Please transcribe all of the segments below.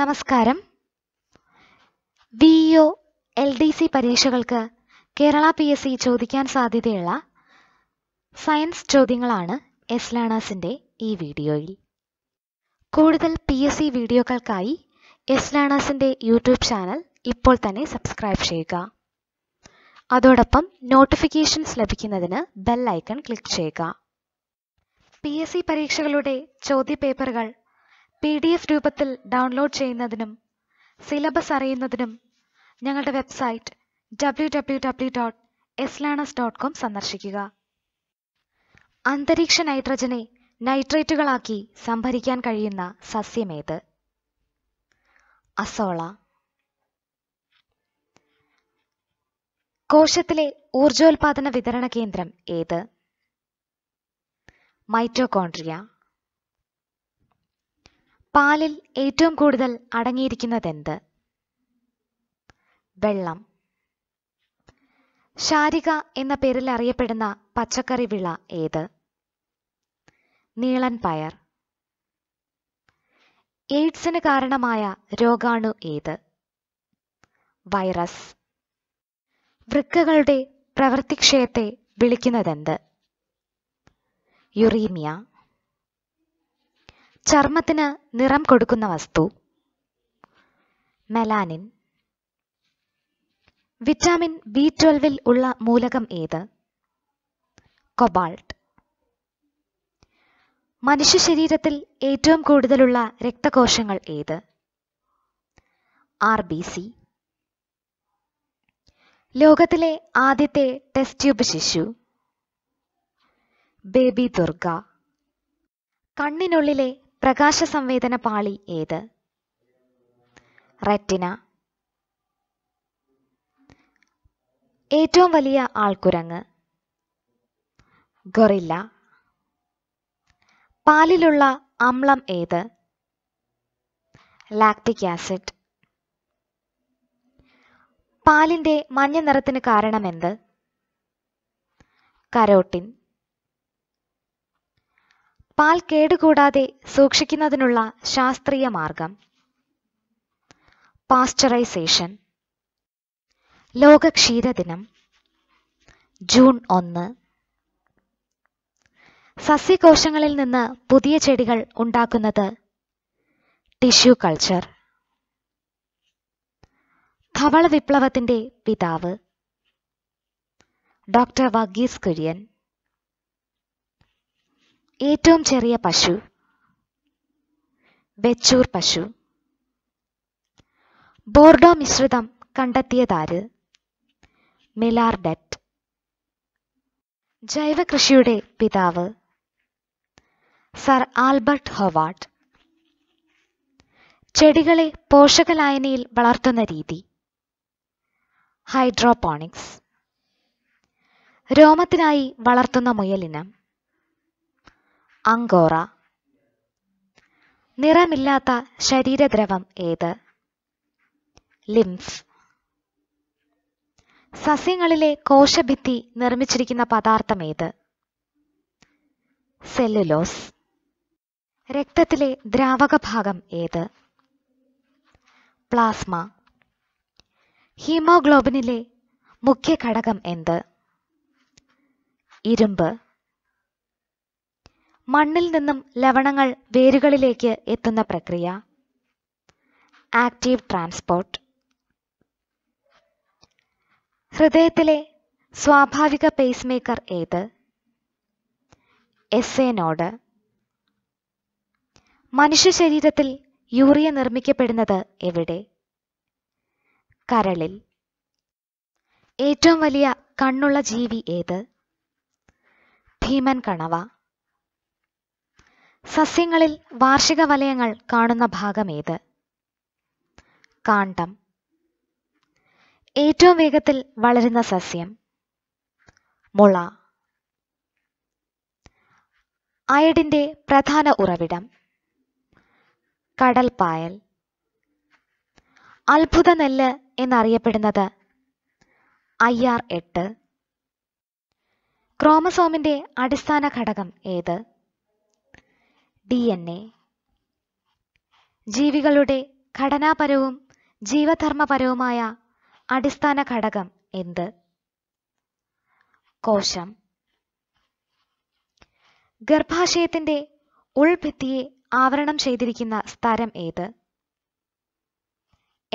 നമസ്കാരം V E O L D പരീക്ഷകൾക്ക് Kerala P S C ചോദിക്കാൻ സാധ്യതയുള്ള സയൻസ് ചോദ്യങ്ങളാണ് എസ് ലേണേഴ്സിൻ്റെ ഈ വീഡിയോയിൽ കൂടുതൽ പി എസ് സി വീഡിയോകൾക്കായി എസ് ലേണേഴ്സിൻ്റെ യൂട്യൂബ് ചാനൽ ഇപ്പോൾ തന്നെ സബ്സ്ക്രൈബ് ചെയ്യുക അതോടൊപ്പം നോട്ടിഫിക്കേഷൻസ് ലഭിക്കുന്നതിന് ബെൽ ഐക്കൺ ക്ലിക്ക് ചെയ്യുക പി എസ് സി പരീക്ഷകളുടെ ചോദ്യപേപ്പറുകൾ പി ഡി എഫ് രൂപത്തിൽ ഡൗൺലോഡ് ചെയ്യുന്നതിനും സിലബസ് അറിയുന്നതിനും ഞങ്ങളുടെ website W W W dot learners dot com സന്ദർശിക്കുക അന്തരീക്ഷ നൈട്രജനെ നൈട്രേറ്റുകളാക്കി സംഭരിക്കാൻ കഴിയുന്ന സസ്യമേത് അസോള കോശത്തിലെ ഊർജോൽപാദന വിതരണ കേന്ദ്രം ഏത് മൈറ്റോകോൺട്രിയ പാലിൽ ഏറ്റവും കൂടുതൽ എന്ത് വെള്ളം ശാരിക എന്ന പേരിൽ അറിയപ്പെടുന്ന പച്ചക്കറി വിള ഏത് നീളൻ പയർ എയ്ഡ്സിന് കാരണമായ രോഗാണു ഏത് വൈറസ് വൃക്കകളുടെ പ്രവൃത്തിക്ഷയത്തെ വിളിക്കുന്നതെന്ത് യുറീമിയ ചർമ്മത്തിന് നിറം കൊടുക്കുന്ന വസ്തു മെലാനിൻ വിറ്റാമിൻ ബി ട്വൽവിൽ ഉള്ള മൂലകം ഏത് കൊബാൾട്ട് മനുഷ്യ ശരീരത്തിൽ ഏറ്റവും കൂടുതലുള്ള രക്തകോശങ്ങൾ ഏത് ആർ ബി സി ലോകത്തിലെ ആദ്യത്തെ ടെസ്റ്റ് ട്യൂബ് ശിശു ബേബി ദുർഗ കണ്ണിനുള്ളിലെ പ്രകാശ സംവേദന പാളി ഏത് റെറ്റിന ഏറ്റവും വലിയ ആൾക്കുരങ്ങ് ഗൊറില്ല പാലിലുള്ള അമ്ലം ഏത് ലാക്റ്റിക് ആസിഡ് പാലിന്റെ മഞ്ഞ നിറത്തിന് കാരണമെന്ത് കരോട്ടിൻ പാൽ കേടുകൂടാതെ സൂക്ഷിക്കുന്നതിനുള്ള ശാസ്ത്രീയ മാർഗം പാസ്ചറൈസേഷൻ ലോക ക്ഷീരദിനം ജൂൺ ഒന്ന് സസ്യകോശങ്ങളിൽ നിന്ന് പുതിയ ചെടികൾ ഉണ്ടാക്കുന്നത് ടിഷ്യൂ കൾച്ചർ ധവള വിപ്ലവത്തിന്റെ പിതാവ് ഡോക്ടർ വർഗീസ് കുര്യൻ ഏറ്റവും ചെറിയ പശു വെച്ചൂർ പശു ബോർഡോ മിശ്രിതം കണ്ടെത്തിയതാര് മിലാർഡറ്റ് ജൈവകൃഷിയുടെ പിതാവ് സർ ആൽബർട്ട് ഹൊവാർഡ് ചെടികളെ പോഷകലായനയിൽ വളർത്തുന്ന രീതി ഹൈഡ്രോപോണിക്സ് രോമത്തിനായി വളർത്തുന്ന മുയലിനം അങ്കോറ നിറമില്ലാത്ത ശരീരദ്രവം ഏത് ലിംഫ് സസ്യങ്ങളിലെ കോശഭിത്തി നിർമ്മിച്ചിരിക്കുന്ന പദാർത്ഥം ഏത് സെല്ലുലോസ് രക്തത്തിലെ ദ്രാവക ഭാഗം ഏത് പ്ലാസ്മ ഹീമോഗ്ലോബിനിലെ മുഖ്യ ഘടകം എന്ത് ഇരുമ്പ് മണ്ണിൽ നിന്നും ലവണങ്ങൾ വേരുകളിലേക്ക് എത്തുന്ന പ്രക്രിയ ആക്റ്റീവ് ട്രാൻസ്പോർട്ട് ഹൃദയത്തിലെ സ്വാഭാവിക പേസ് മേക്കർ ഏത് എസ് എ നോഡ് മനുഷ്യ ശരീരത്തിൽ യൂറിയ നിർമ്മിക്കപ്പെടുന്നത് എവിടെ കരളിൽ ഏറ്റവും വലിയ കണ്ണുള്ള ജീവി ഏത് ഭീമൻ കണവ സസ്യങ്ങളിൽ വാർഷിക വലയങ്ങൾ കാണുന്ന ഭാഗമേത് കാണ്ടം ഏറ്റവും വേഗത്തിൽ വളരുന്ന സസ്യം മുള അയടിന്റെ പ്രധാന ഉറവിടം കടൽപായൽ അത്ഭുത നെല്ല് എന്നറിയപ്പെടുന്നത് ഐ എട്ട് ക്രോമസോമിന്റെ അടിസ്ഥാന ഘടകം ഏത് ഡി എൻ എ ജീവികളുടെ ഘടനാപരവും ജീവധർമ്മപരവുമായ അടിസ്ഥാന ഘടകം എന്ത് കോശം ഗർഭാശയത്തിന്റെ ഉൾഭിത്തിയെ ആവരണം ചെയ്തിരിക്കുന്ന സ്ഥലം ഏത്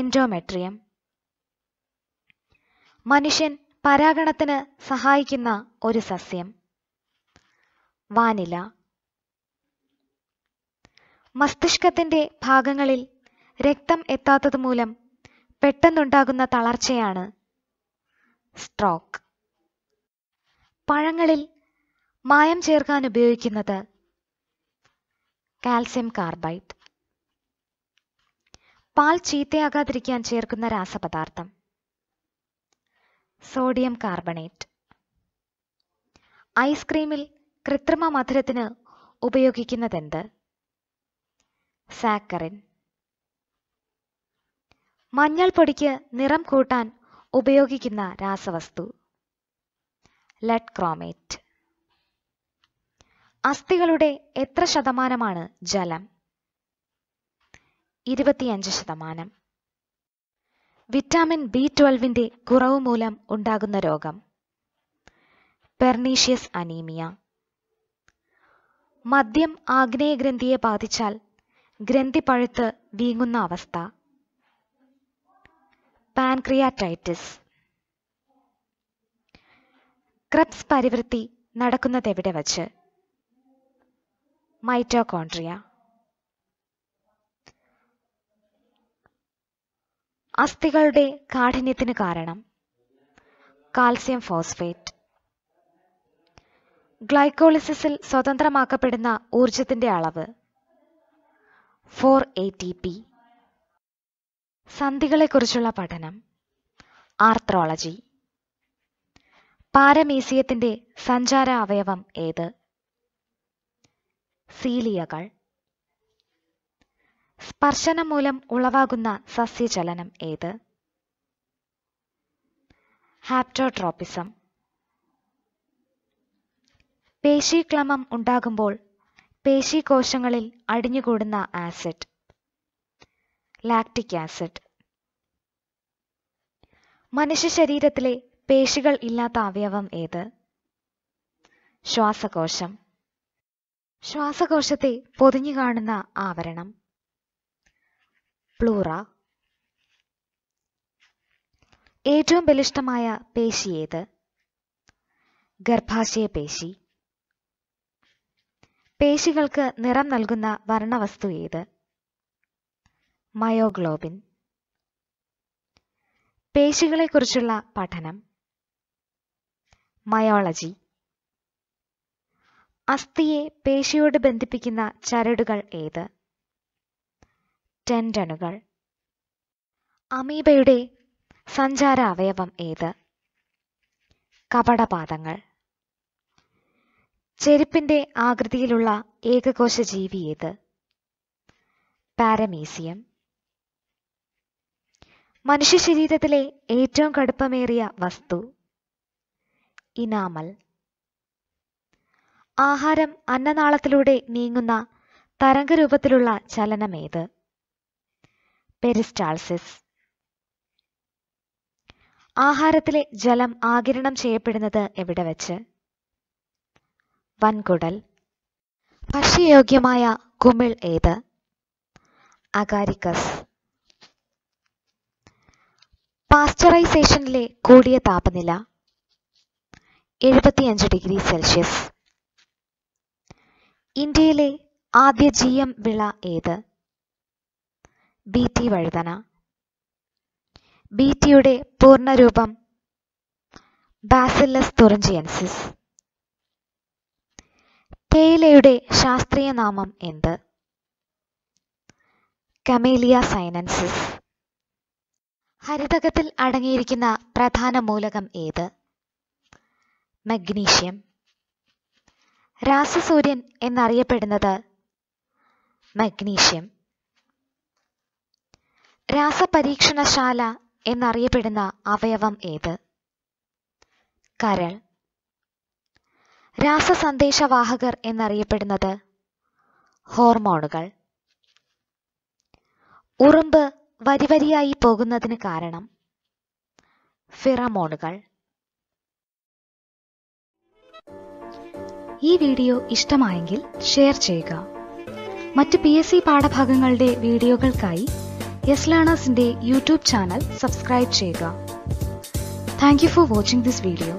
എൻഡോമെട്രിയം മനുഷ്യൻ പരാഗണത്തിന് സഹായിക്കുന്ന ഒരു സസ്യം വാനില മസ്തിഷ്കത്തിന്റെ ഭാഗങ്ങളിൽ രക്തം എത്താത്തതുമൂലം പെട്ടെന്നുണ്ടാകുന്ന തളർച്ചയാണ് സ്ട്രോക്ക് പഴങ്ങളിൽ മായം ചേർക്കാൻ ഉപയോഗിക്കുന്നത് കാൽസ്യം കാർബൈഡ് പാൽ ചീത്തയാകാതിരിക്കാൻ ചേർക്കുന്ന രാസപദാർത്ഥം സോഡിയം കാർബണേറ്റ് ഐസ്ക്രീമിൽ കൃത്രിമ മധുരത്തിന് ഉപയോഗിക്കുന്നതെന്ത് സാക്കറിൻ മഞ്ഞൾപ്പൊടിക്ക് നിറം കൂട്ടാൻ ഉപയോഗിക്കുന്ന രാസവസ്തു ലെഡ് ക്രോമേറ്റ് അസ്ഥികളുടെ എത്ര ശതമാനമാണ് ജലം ഇരുപത്തിയഞ്ച് ശതമാനം വിറ്റാമിൻ ബി ട്വൽവിന്റെ കുറവ് മൂലം ഉണ്ടാകുന്ന രോഗം പെർണീഷ്യസ് അനീമിയ മദ്യം ആഗ്നേയഗ്രന്ഥിയെ ബാധിച്ചാൽ ഗ്രന്ഥിപ്പഴുത്ത് വീങ്ങുന്ന അവസ്ഥ പാൻക്രിയാറ്റൈറ്റിസ് ക്രബ്സ് പരിവൃത്തി നടക്കുന്നതെവിടെ വച്ച് മൈറ്റോകോൺട്രിയ അസ്ഥികളുടെ കാഠിന്യത്തിന് കാരണം കാൽസ്യം ഫോസ്ഫേറ്റ് ഗ്ലൈക്കോളിസിസിൽ സ്വതന്ത്രമാക്കപ്പെടുന്ന ഊർജത്തിന്റെ അളവ് ഫോർ എ ടി പി സന്ധികളെക്കുറിച്ചുള്ള പഠനം ആർത്രോളജി പാരമീസിയത്തിന്റെ സഞ്ചാര അവയവം ഏത് സീലിയകൾ സ്പർശനം മൂലം ഉളവാകുന്ന സസ്യചലനം ഏത് ഹാപ്റ്റോട്രോപ്പിസം പേശിക്ലമം ഉണ്ടാകുമ്പോൾ കോശങ്ങളിൽ അടിഞ്ഞുകൂടുന്ന ആസിഡ് ലാക്റ്റിക് ആസിഡ് മനുഷ്യ ശരീരത്തിലെ പേശികൾ ഇല്ലാത്ത അവയവം ഏത് ശ്വാസകോശം ശ്വാസകോശത്തെ പൊതിഞ്ഞു കാണുന്ന ആവരണം പ്ലൂറ ഏറ്റവും ബലിഷ്ടമായ പേശി ഏത് ഗർഭാശയ പേശി പേശികൾക്ക് നിറം നൽകുന്ന വർണ്ണവസ്തു ഏത് മയോഗ്ലോബിൻ പേശികളെക്കുറിച്ചുള്ള പഠനം മയോളജി അസ്ഥിയെ പേശിയോട് ബന്ധിപ്പിക്കുന്ന ചരടുകൾ ഏത് ടെൻഡണുകൾ അമീബയുടെ സഞ്ചാര അവയവം ഏത് കപടപാദങ്ങൾ ചെരുപ്പിന്റെ ആകൃതിയിലുള്ള ഏകകോശ ജീവി ഏത് പാരമീസിയം മനുഷ്യ ശരീരത്തിലെ ഏറ്റവും കടുപ്പമേറിയ വസ്തു ഇനാമൽ ആഹാരം അന്നനാളത്തിലൂടെ നീങ്ങുന്ന രൂപത്തിലുള്ള ചലനമേത് പെരിസ്റ്റാൾസിസ് ആഹാരത്തിലെ ജലം ആകിരണം ചെയ്യപ്പെടുന്നത് എവിടെ വെച്ച് വൻകുടൽ ഭക്ഷ്യയോഗ്യമായ കുമിൾ ഏത് അകാരിക്കസ് പാസ്ചറൈസേഷനിലെ കൂടിയ താപനില എഴുപത്തിയഞ്ച് ഡിഗ്രി സെൽഷ്യസ് ഇന്ത്യയിലെ ആദ്യ ജി എം വിള ഏത് ബി ടി വഴുതന ബി ടിയുടെ പൂർണ്ണരൂപം ബാസില്ലസ് തുറഞ്ചിയൻസിസ് കമേലിയയുടെ ശാസ്ത്രീയ നാമം എന്ത് കമേലിയ സൈനൻസിസ് ഹരിതകത്തിൽ അടങ്ങിയിരിക്കുന്ന പ്രധാന മൂലകം ഏത് മഗ്നീഷ്യം രാസസൂര്യൻ എന്നറിയപ്പെടുന്നത് മഗ്നീഷ്യം രാസപരീക്ഷണശാല എന്നറിയപ്പെടുന്ന അവയവം ഏത് കരൾ രാസസന്ദേശവാഹകർ എന്നറിയപ്പെടുന്നത് ഹോർമോണുകൾ ഉറുമ്പ് വരിവരിയായി പോകുന്നതിന് കാരണം ഫിറമോണുകൾ ഈ വീഡിയോ ഇഷ്ടമായെങ്കിൽ ഷെയർ ചെയ്യുക മറ്റ് പി എസ് സി പാഠഭാഗങ്ങളുടെ വീഡിയോകൾക്കായി യെസ് ലേണേഴ്സിന്റെ യൂട്യൂബ് ചാനൽ സബ്സ്ക്രൈബ് ചെയ്യുക thank you for watching this video